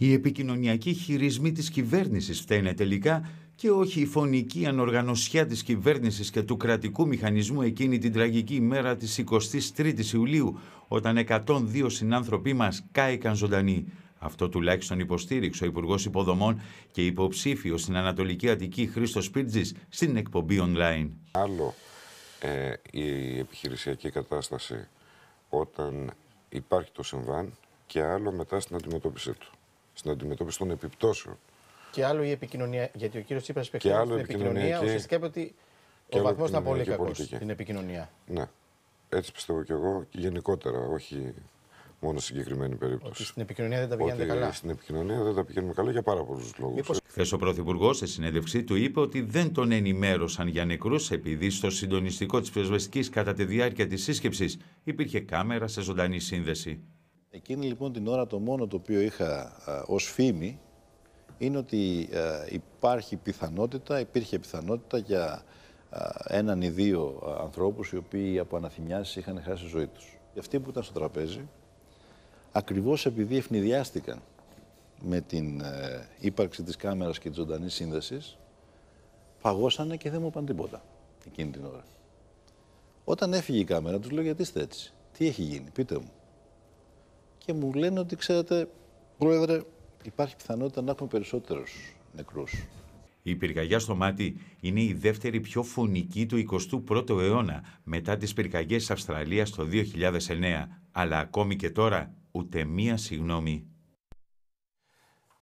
Οι επικοινωνιακοί χειρισμοί της κυβέρνησης φταίνε τελικά και όχι η φωνική ανοργανωσιά της κυβέρνησης και του κρατικού μηχανισμού εκείνη την τραγική μέρα της 23ης Ιουλίου, όταν 102 συνάνθρωποι μας κάηκαν ζωντανοί. Αυτό τουλάχιστον υποστήριξε ο Υπουργός Υποδομών και υποψήφιο στην Ανατολική Αττική Χρήστος Πίτζη στην εκπομπή online. Άλλο ε, η επιχειρησιακή κατάσταση όταν υπάρχει το συμβάν και άλλο μετά στην αντιμετώπιση του στην αντιμετώπιση των επιπτώσεων. Και άλλο η επικοινωνία. Γιατί ο κύριος Τσίπρας είπε την επικοινωνία. Ουσιαστικά είπε ότι ο βαθμός ήταν πολύ κακό στην επικοινωνία. Ναι. Έτσι πιστεύω και εγώ γενικότερα, όχι μόνο συγκεκριμένη περίπτωση. Ότι στην επικοινωνία δεν τα πηγαίνετε καλά. Στην επικοινωνία δεν τα πηγαίνουμε καλά για πάρα πολλούς λόγους. Μήπως... Ε, Χθες ο Πρωθυπουργός σε συνέντευξή του είπε ότι δεν τον ενημέρωσαν για νεκρούς επειδή στο συντονιστικό της πυροσβεστικής κατά τη διάρκεια της σύσκεψης υπήρχε κάμερα σε ζωντανή σύνδεση. Εκείνη λοιπόν την ώρα το μόνο το οποίο είχα ω ως φήμη είναι ότι υπάρχει πιθανότητα, υπήρχε πιθανότητα για έναν ή δύο ανθρώπους οι οποίοι από αναθυμιάσεις είχαν χάσει τη ζωή τους. Και αυτοί που ήταν στο τραπέζι, ακριβώς επειδή ευνηδιάστηκαν με την ε, ύπαρξη της κάμερας και της ζωντανής σύνδεσης, παγώσανε και δεν μου είπαν τίποτα εκείνη την ώρα. Όταν έφυγε η κάμερα, τους λέω γιατί είστε έτσι, τι έχει γίνει, πείτε μου και μου λένε ότι ξέρετε, πρόεδρε, υπάρχει πιθανότητα να έχουμε περισσότερους νεκρούς. Η πυρκαγιά στο μάτι είναι η δεύτερη πιο φωνική του 21ου αιώνα μετά τις πυρκαγιές της Αυστραλίας το 2009, αλλά ακόμη και τώρα ούτε μία συγνώμη